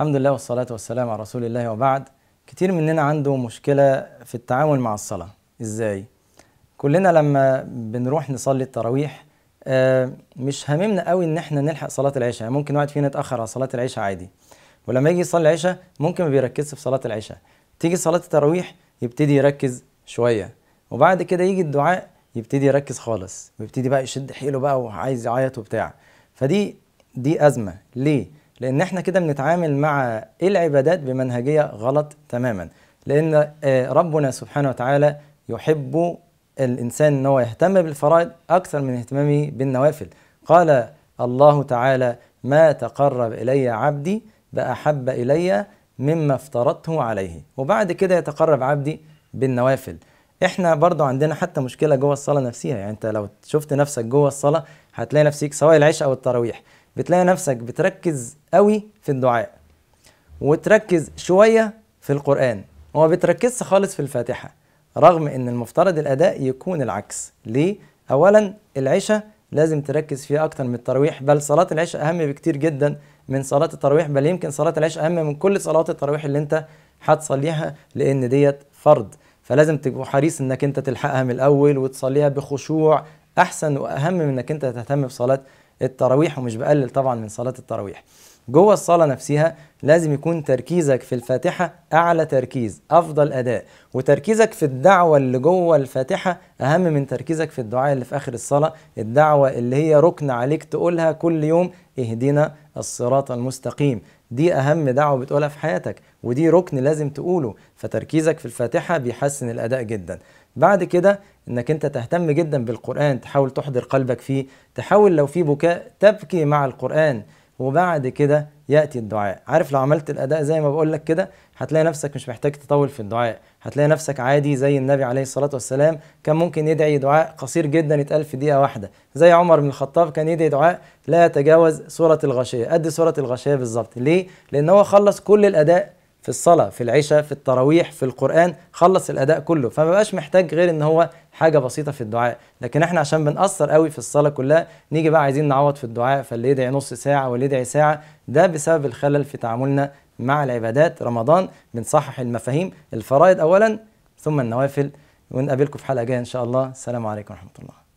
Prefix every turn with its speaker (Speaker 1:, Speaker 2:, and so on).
Speaker 1: الحمد لله والصلاة والسلام على رسول الله وبعد كتير مننا عنده مشكلة في التعامل مع الصلاة إزاي؟ كلنا لما بنروح نصلي التراويح آه، مش هاممنا قوي ان احنا نلحق صلاة العشاء يعني ممكن واحد فينا يتأخر على صلاة العشاء عادي ولما يجي يصلي العشاء ممكن ما بيركزش في صلاة العشاء تيجي صلاة التراويح يبتدي يركز شوية وبعد كده يجي الدعاء يبتدي يركز خالص ويبتدي بقى يشد حيله بقى وعايز يعيط وبتاع فدي دي أزمة ليه؟ لان احنا كده بنتعامل مع ايه العبادات بمنهجيه غلط تماما لان آه، ربنا سبحانه وتعالى يحب الانسان ان هو يهتم بالفرائض اكثر من اهتمامه بالنوافل قال الله تعالى ما تقرب الي عبدي باحب الي مما افترضته عليه وبعد كده يتقرب عبدي بالنوافل احنا برضو عندنا حتى مشكله جوه الصلاه نفسها يعني انت لو شفت نفسك جوه الصلاه هتلاقي نفسك سواء العشاء او التراويح بتلاقي نفسك بتركز قوي في الدعاء وتركز شوية في القرآن وما بتركزش خالص في الفاتحة رغم ان المفترض الاداء يكون العكس ليه؟ اولا العشاء لازم تركز فيها اكتر من التراويح بل صلاة العشاء اهم بكتير جدا من صلاة التراويح بل يمكن صلاة العشاء اهم من كل صلوات التراويح اللي انت هتصليها لان ديت فرض فلازم تبقى حريص انك انت تلحقها من الاول وتصليها بخشوع احسن واهم من انك انت تهتم بصلاه التراويح ومش بقلل طبعا من صلاه التراويح جوه الصلاه نفسها لازم يكون تركيزك في الفاتحه اعلى تركيز افضل اداء وتركيزك في الدعوه اللي جوه الفاتحه اهم من تركيزك في الدعاء اللي في اخر الصلاه الدعوه اللي هي ركن عليك تقولها كل يوم اهدنا الصراط المستقيم دي أهم دعوة بتقولها في حياتك ودي ركن لازم تقوله فتركيزك في الفاتحة بيحسن الأداء جدا بعد كده انك انت تهتم جدا بالقرآن تحاول تحضر قلبك فيه تحاول لو في بكاء تبكي مع القرآن وبعد كده ياتي الدعاء عارف لو عملت الاداء زي ما بقول لك كده هتلاقي نفسك مش محتاج تطول في الدعاء هتلاقي نفسك عادي زي النبي عليه الصلاه والسلام كان ممكن يدعي دعاء قصير جدا يتقال في دقيقه واحده زي عمر بن الخطاب كان يدعي دعاء لا يتجاوز سوره الغاشيه قد سوره الغاشيه بالظبط ليه لان هو خلص كل الاداء في الصلاة في العشاء في التراويح في القرآن خلص الأداء كله فما بقاش محتاج غير إن هو حاجة بسيطة في الدعاء لكن احنا عشان بنأثر قوي في الصلاة كلها نيجي بقى عايزين نعوض في الدعاء فاللي يدعي نص ساعة واللي يدعي ساعة ده بسبب الخلل في تعاملنا مع العبادات رمضان بنصحح المفاهيم الفرائض أولا ثم النوافل ونقابلكم في حلقة جاية إن شاء الله السلام عليكم ورحمة الله